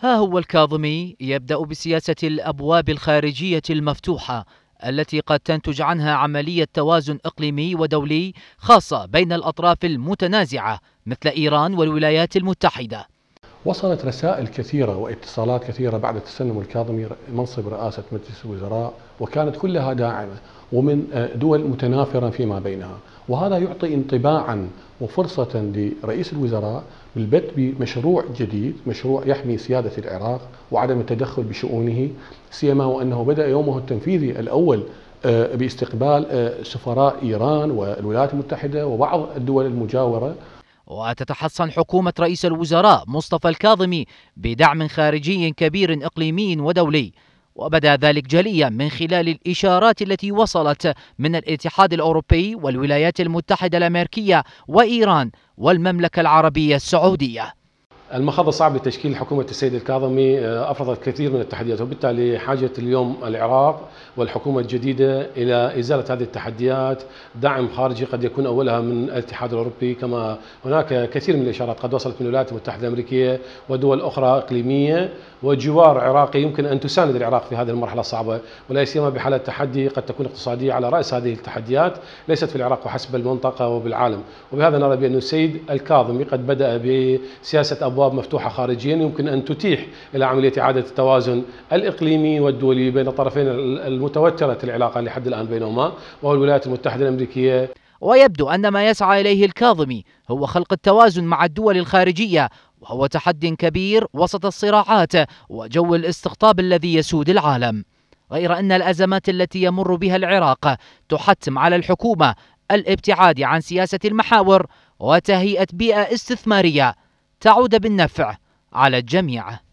ها هو الكاظمي يبدأ بسياسة الأبواب الخارجية المفتوحة التي قد تنتج عنها عملية توازن إقليمي ودولي خاصة بين الأطراف المتنازعة مثل إيران والولايات المتحدة وصلت رسائل كثيرة واتصالات كثيرة بعد تسلم الكاظمي منصب رئاسة مجلس الوزراء وكانت كلها داعمة ومن آه، دول متنافرة فيما بينها وهذا يعطي انطباعا وفرصة لرئيس الوزراء بالبدء بمشروع جديد مشروع يحمي سيادة العراق وعدم التدخل بشؤونه سيما وأنه بدأ يومه التنفيذي الأول آه، باستقبال آه، سفراء إيران والولايات المتحدة وبعض الدول المجاورة وتتحصن حكومة رئيس الوزراء مصطفى الكاظمي بدعم خارجي كبير إقليمي ودولي وبدا ذلك جليا من خلال الإشارات التي وصلت من الاتحاد الأوروبي والولايات المتحدة الأمريكية وإيران والمملكة العربية السعودية المخاض الصعب لتشكيل حكومة السيد الكاظمي آه، أفرضت كثير من التحديات وبالتالي حاجة اليوم العراق والحكومة الجديدة إلى إزالة هذه التحديات دعم خارجي قد يكون أولها من الاتحاد الأوروبي كما هناك كثير من الإشارات قد وصلت من الولايات المتحدة الأمريكية ودول أخرى إقليمية وجوار عراقي يمكن أن تساند العراق في هذه المرحلة الصعبة ولا سيما بحالة تحدي قد تكون اقتصادية على رأس هذه التحديات ليست في العراق وحسب المنطقة وبالعالم وبهذا نرى بأن السيد الكاظمي قد بدأ بسياسة أبو أبواب مفتوحة خارجيا يمكن أن تتيح إلى عملية إعادة التوازن الإقليمي والدولي بين الطرفين المتوترة العلاقة لحد الآن بينهما وهو الولايات المتحدة الأمريكية ويبدو أن ما يسعى إليه الكاظمي هو خلق التوازن مع الدول الخارجية وهو تحد كبير وسط الصراعات وجو الاستقطاب الذي يسود العالم غير أن الأزمات التي يمر بها العراق تحتم على الحكومة الابتعاد عن سياسة المحاور وتهيئة بيئة استثمارية تعود بالنفع على الجميع